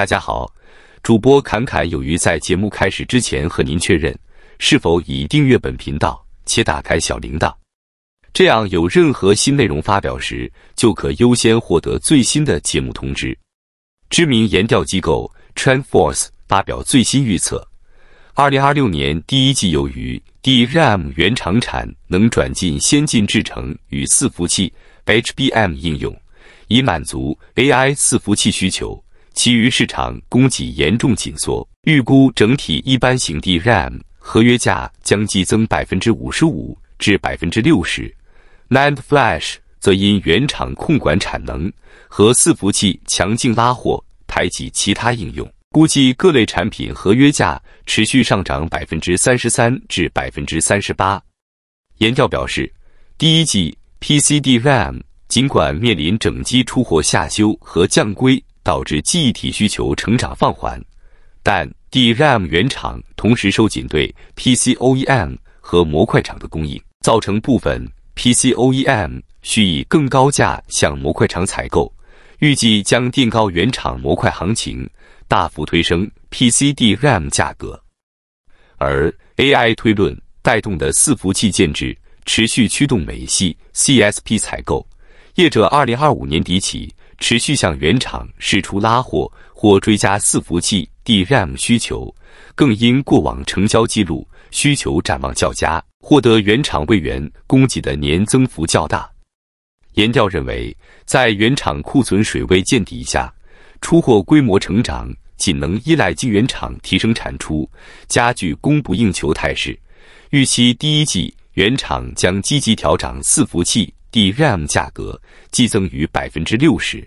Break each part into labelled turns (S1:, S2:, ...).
S1: 大家好，主播侃侃有余在节目开始之前和您确认，是否已订阅本频道且打开小铃铛？这样有任何新内容发表时，就可优先获得最新的节目通知。知名研调机构 t r a n d f o r c e 发表最新预测：二零二六年第一季由于 DRAM 原厂产能转进先进制程与伺服器 HBM 应用，以满足 AI 伺服器需求。其余市场供给严重紧缩，预估整体一般型 d RAM 合约价将激增百分之五十五至百分之六十。NAND Flash 则因原厂控管产能和伺服器强劲拉货排挤其他应用，估计各类产品合约价持续上涨百分之三十三至百分之三十八。研调表示，第一季 PCD RAM 尽管面临整机出货下修和降规。导致记忆体需求成长放缓，但 DRAM 原厂同时收紧对 PC O E M 和模块厂的供应，造成部分 PC O E M 需以更高价向模块厂采购，预计将垫高原厂模块行情，大幅推升 PC DRAM 价格。而 AI 推论带动的伺服器建制持续驱动美系 CSP 采购，业者2025年底起。持续向原厂试出拉货或追加伺服器 DRAM 需求，更因过往成交记录需求展望较佳，获得原厂位元供给的年增幅较大。严调认为，在原厂库存水位见底下，出货规模成长仅能依赖晶圆厂提升产出，加剧供不应求态势。预期第一季原厂将积极调整伺服器。DRAM 价格激增逾百分之六十，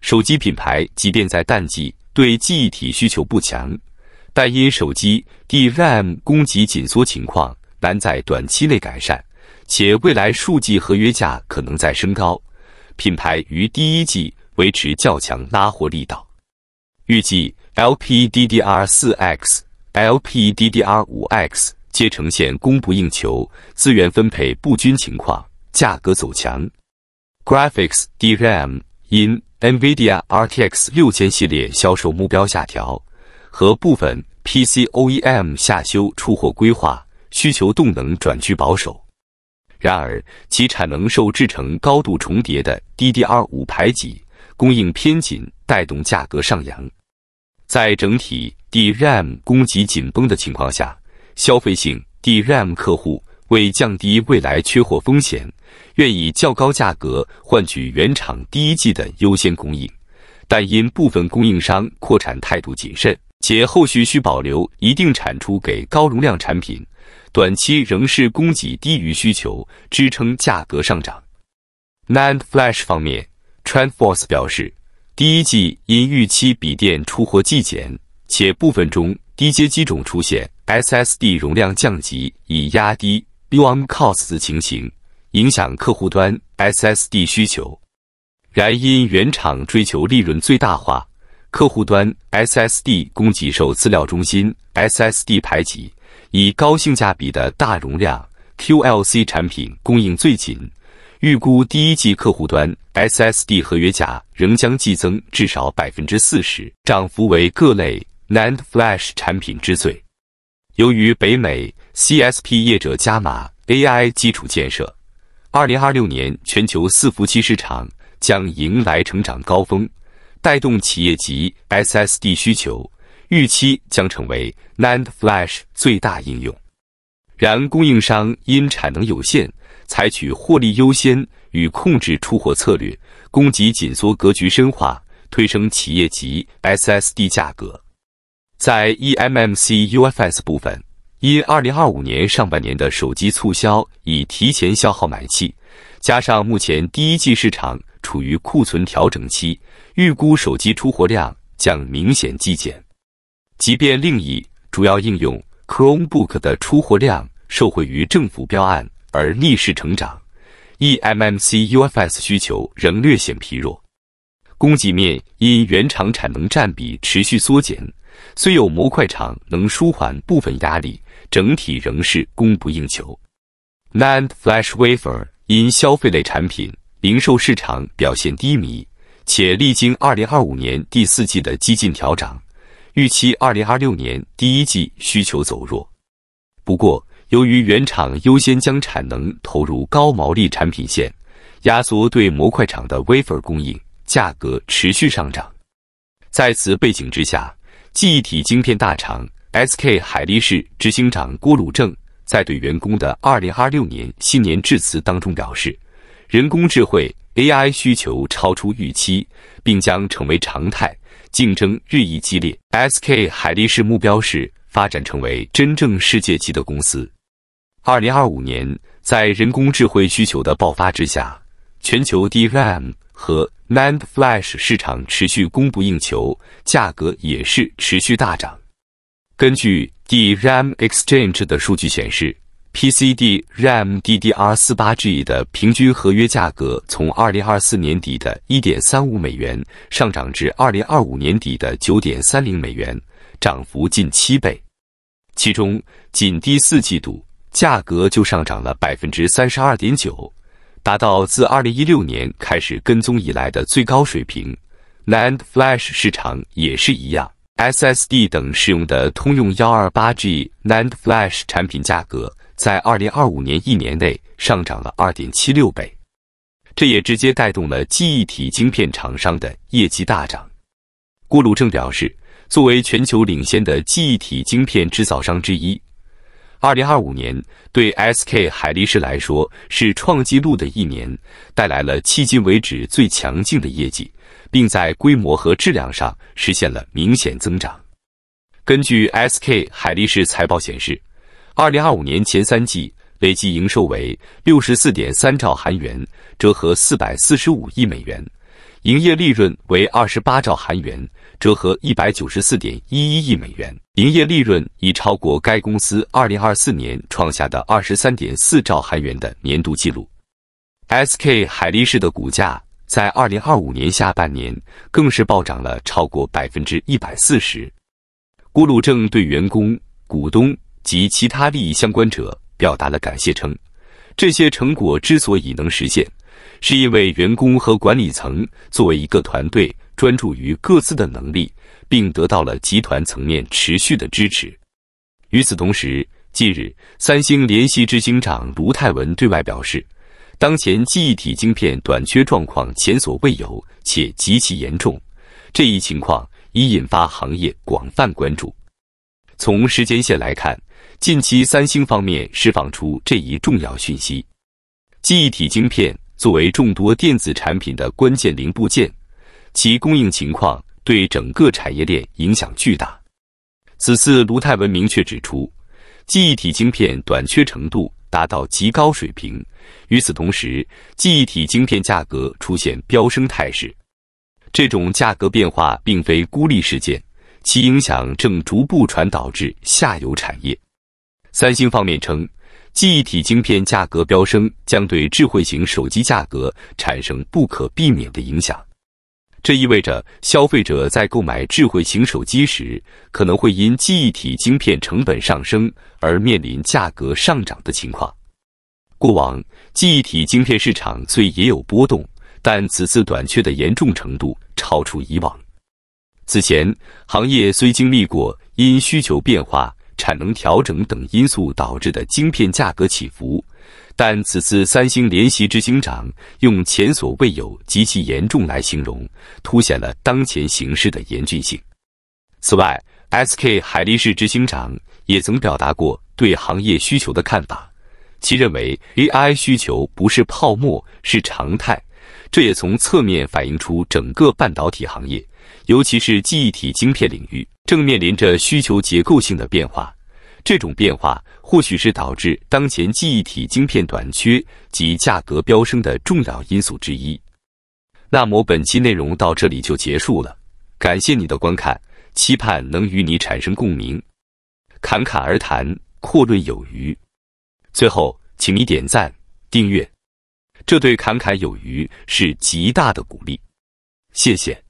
S1: 手机品牌即便在淡季对记忆体需求不强，但因手机 DRAM 供给紧缩情况难在短期内改善，且未来数季合约价可能在升高，品牌于第一季维持较强拉货力道。预计 LPDDR4X、LPDDR5X 皆呈现供不应求、资源分配不均情况。价格走强。Graphics DRAM 因 NVIDIA RTX 六千系列销售目标下调和部分 PC OEM 下修出货规划，需求动能转趋保守。然而，其产能受制成高度重叠的 DDR 五排挤，供应偏紧，带动价格上扬。在整体 DRAM 供给紧绷的情况下，消费性 DRAM 客户为降低未来缺货风险。愿以较高价格换取原厂第一季的优先供应，但因部分供应商扩产态度谨慎，且后续需保留一定产出给高容量产品，短期仍是供给低于需求，支撑价格上涨。NAND Flash 方面，TrendForce 表示，第一季因预期笔电出货季减，且部分中低阶机种出现 SSD 容量降级以压低 BOM cost 的情形。影响客户端 SSD 需求，然因原厂追求利润最大化，客户端 SSD 供给受资料中心 SSD 排挤，以高性价比的大容量 QLC 产品供应最紧。预估第一季客户端 SSD 合约价仍将季增至少百分之四十，涨幅为各类 NAND Flash 产品之最。由于北美 CSP 业者加码 AI 基础建设。二零二六年，全球伺服器市场将迎来成长高峰，带动企业级 SSD 需求预期将成为 NAND Flash 最大应用。然，供应商因产能有限，采取获利优先与控制出货策略，供给紧缩格局深化，推升企业级 SSD 价格。在 eMMC UFS 部分。因2025年上半年的手机促销已提前消耗买气，加上目前第一季市场处于库存调整期，预估手机出货量将明显递减。即便另一主要应用 Chromebook 的出货量受惠于政府标案而逆势成长，eMMC UFS 需求仍略显疲弱，供给面因原厂产能占比持续缩减。虽有模块厂能舒缓部分压力，整体仍是供不应求。NAND Flash Wafer 因消费类产品零售市场表现低迷，且历经2025年第四季的激进调整，预期2026年第一季需求走弱。不过，由于原厂优先将产能投入高毛利产品线，压缩对模块厂的 Wafer 供应，价格持续上涨。在此背景之下，记忆体晶片大厂 SK 海力士执行长郭鲁正，在对员工的二零二六年新年致辞当中表示，人工智慧 AI 需求超出预期，并将成为常态，竞争日益激烈。SK 海力士目标是发展成为真正世界级的公司。二零二五年，在人工智慧需求的爆发之下，全球 DRAM。和 NAND Flash 市场持续供不应求，价格也是持续大涨。根据 DRAM Exchange 的数据显示，PCD RAM DDR4 8G 的平均合约价格从2024年底的1.35美元上涨至2025年底的9.30美元，涨幅近七倍。其中，仅第四季度价格就上涨了32.9%。达到自2016年开始跟踪以来的最高水平。NAND Flash 市场也是一样，SSD 等使用的通用 128G NAND Flash 产品价格在2025年一年内上涨了2.76倍，这也直接带动了记忆体晶片厂商的业绩大涨。郭鲁正表示，作为全球领先的记忆体晶片制造商之一。二零二五年对 SK 海力士来说是创纪录的一年，带来了迄今为止最强劲的业绩，并在规模和质量上实现了明显增长。根据 SK 海力士财报显示，二零二五年前三季累计营收为六十四点三兆韩元，折合四百四十五亿美元，营业利润为二十八兆韩元。折合一百九十四点一一亿美元，营业利润已超过该公司二零二四年创下的二十三点四兆韩元的年度纪录。SK 海力士的股价在二零二五年下半年更是暴涨了超过百分之一百四十。郭鲁正对员工、股东及其他利益相关者表达了感谢，称这些成果之所以能实现，是因为员工和管理层作为一个团队。专注于各自的能力，并得到了集团层面持续的支持。与此同时，近日，三星联席执行长卢泰文对外表示，当前记忆体晶片短缺状况前所未有且极其严重，这一情况已引发行业广泛关注。从时间线来看，近期三星方面释放出这一重要讯息：记忆体晶片作为众多电子产品的关键零部件。其供应情况对整个产业链影响巨大。此次卢泰文明确指出，记忆体晶片短缺程度达到极高水平。与此同时，记忆体晶片价格出现飙升态势。这种价格变化并非孤立事件，其影响正逐步传导至下游产业。三星方面称，记忆体晶片价格飙升将对智慧型手机价格产生不可避免的影响。这意味着，消费者在购买智慧型手机时，可能会因记忆体晶片成本上升而面临价格上涨的情况。过往记忆体晶片市场虽也有波动，但此次短缺的严重程度超出以往。此前，行业虽经历过因需求变化。产能调整等因素导致的晶片价格起伏，但此次三星联席执行长用“前所未有极其严重”来形容，凸显了当前形势的严峻性。此外，S K 海力士执行长也曾表达过对行业需求的看法，其认为 A I 需求不是泡沫，是常态，这也从侧面反映出整个半导体行业。尤其是记忆体晶片领域正面临着需求结构性的变化，这种变化或许是导致当前记忆体晶片短缺及价格飙升的重要因素之一。那么本期内容到这里就结束了，感谢你的观看，期盼能与你产生共鸣。侃侃而谈，阔论有余。最后，请你点赞、订阅，这对侃侃有余是极大的鼓励。谢谢。